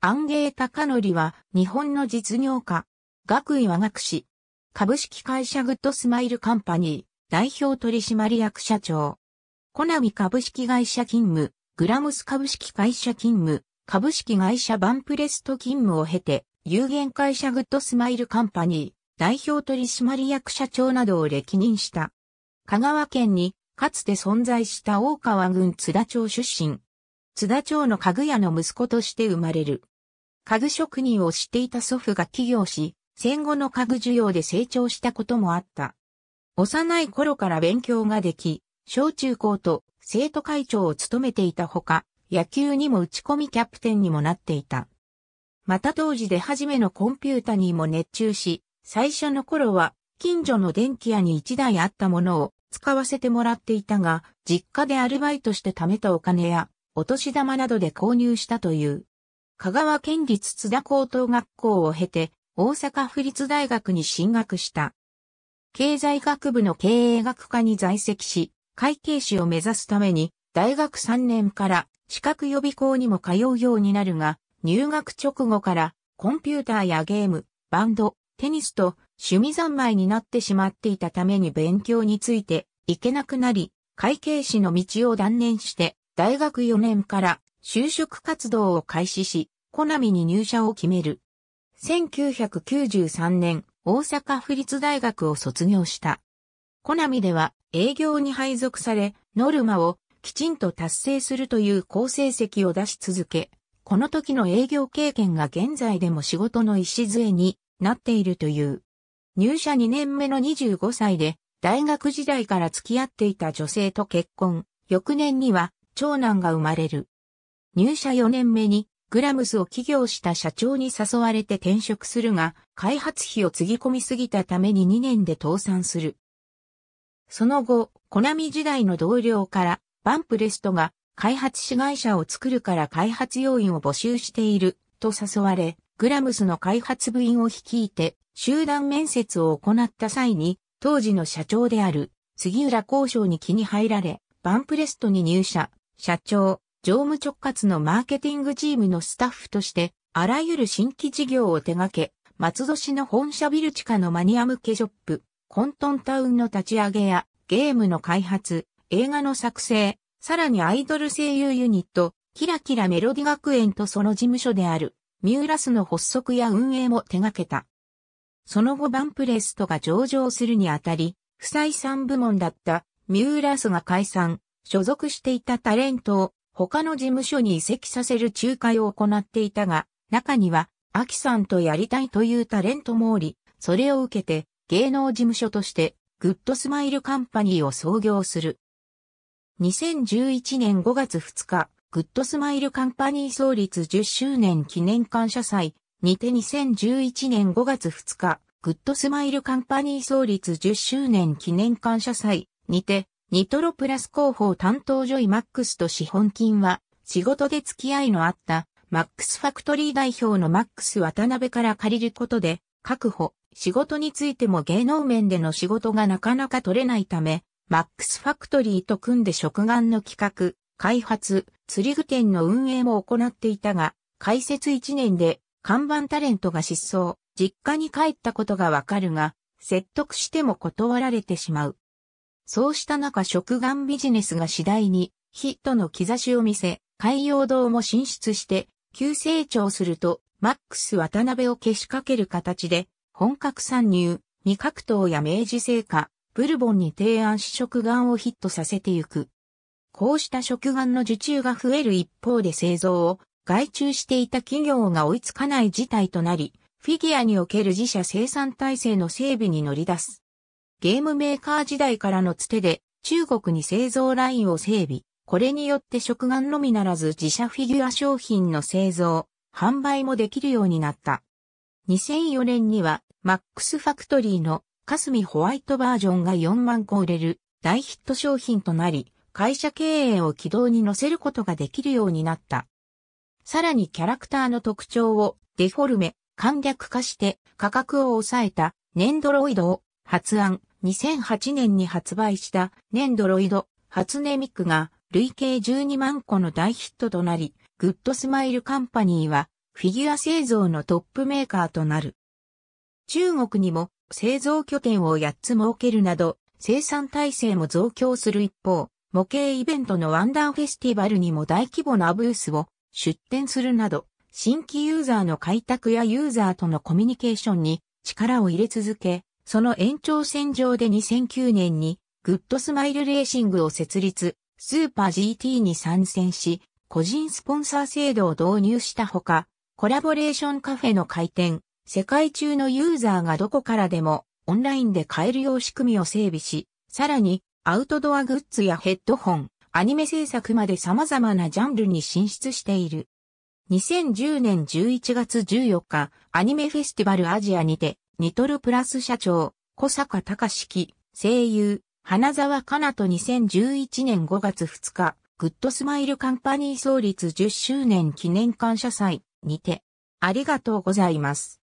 安芸ノリは日本の実業家、学位和学士、株式会社グッドスマイルカンパニー、代表取締役社長、コナミ株式会社勤務、グラムス株式会社勤務、株式会社バンプレスト勤務を経て、有限会社グッドスマイルカンパニー、代表取締役社長などを歴任した。香川県に、かつて存在した大川郡津田町出身、津田町の家具屋の息子として生まれる。家具職人をしていた祖父が起業し、戦後の家具需要で成長したこともあった。幼い頃から勉強ができ、小中高と生徒会長を務めていたほか、野球にも打ち込みキャプテンにもなっていた。また当時で初めのコンピュータにも熱中し、最初の頃は近所の電気屋に一台あったものを使わせてもらっていたが、実家でアルバイトして貯めたお金やお年玉などで購入したという。香川県立津田高等学校を経て、大阪府立大学に進学した。経済学部の経営学科に在籍し、会計士を目指すために、大学3年から資格予備校にも通うようになるが、入学直後からコンピューターやゲーム、バンド、テニスと趣味三昧になってしまっていたために勉強についていけなくなり、会計士の道を断念して大学4年から就職活動を開始し、コナミに入社を決める。1993年、大阪府立大学を卒業した。コナミでは営業に配属され、ノルマをきちんと達成するという好成績を出し続け、この時の営業経験が現在でも仕事の礎になっているという。入社2年目の25歳で、大学時代から付き合っていた女性と結婚、翌年には長男が生まれる。入社4年目にグラムスを起業した社長に誘われて転職するが、開発費をつぎ込みすぎたために2年で倒産する。その後、コナミ時代の同僚から、バンプレストが開発子会社を作るから開発要員を募集していると誘われ、グラムスの開発部員を率いて集団面接を行った際に、当時の社長である杉浦交渉に気に入られ、バンプレストに入社。社長、常務直轄のマーケティングチームのスタッフとして、あらゆる新規事業を手掛け、松戸市の本社ビル地下のマニア向けショップ、コントンタウンの立ち上げや、ゲームの開発、映画の作成、さらにアイドル声優ユニット、キラキラメロディ学園とその事務所である、ミューラスの発足や運営も手掛けた。その後バンプレストが上場するにあたり、不採算部門だったミューラスが解散、所属していたタレントを他の事務所に移籍させる仲介を行っていたが、中には、アキさんとやりたいというタレントもおり、それを受けて芸能事務所としてグッドスマイルカンパニーを創業する。2011年5月2日、グッドスマイルカンパニー創立10周年記念感謝祭にて2011年5月2日、グッドスマイルカンパニー創立10周年記念感謝祭にてニトロプラス広報担当ジョイ・マックスと資本金は、仕事で付き合いのあった、マックスファクトリー代表のマックス渡辺から借りることで、確保、仕事についても芸能面での仕事がなかなか取れないため、マックスファクトリーと組んで食玩の企画、開発、釣り具店の運営も行っていたが、開設1年で看板タレントが失踪、実家に帰ったことがわかるが、説得しても断られてしまう。そうした中食玩ビジネスが次第にヒットの兆しを見せ、海洋堂も進出して、急成長すると、マックス渡辺を消しかける形で、本格参入、味覚糖や明治製菓、ブルボンに提案し食玩をヒットさせていく。こうした食玩の受注が増える一方で製造を外注していた企業が追いつかない事態となり、フィギュアにおける自社生産体制の整備に乗り出す。ゲームメーカー時代からのつてで、中国に製造ラインを整備。これによって食玩のみならず自社フィギュア商品の製造、販売もできるようになった。2004年には、マックスファクトリーのカスミホワイトバージョンが4万個売れる大ヒット商品となり、会社経営を軌道に乗せることができるようになった。さらにキャラクターの特徴をデフォルメ、簡略化して価格を抑えたネンドロイドを発案、2008年に発売したネンドロイド、初ネミックが累計12万個の大ヒットとなり、グッドスマイルカンパニーはフィギュア製造のトップメーカーとなる。中国にも製造拠点を8つ設けるなど、生産体制も増強する一方、模型イベントのワンダーフェスティバルにも大規模なブースを出展するなど、新規ユーザーの開拓やユーザーとのコミュニケーションに力を入れ続け、その延長線上で2009年にグッドスマイルレーシングを設立、スーパー GT に参戦し、個人スポンサー制度を導入したほか、コラボレーションカフェの開店、世界中のユーザーがどこからでもオンラインで買えるよう仕組みを整備し、さらにアウトドアグッズやヘッドホン、アニメ制作まで様々なジャンルに進出している。2010年11月14日、アニメフェスティバルアジアにて、ニトルプラス社長、小坂隆式、声優、花沢香菜と2011年5月2日、グッドスマイルカンパニー創立10周年記念感謝祭にて、ありがとうございます。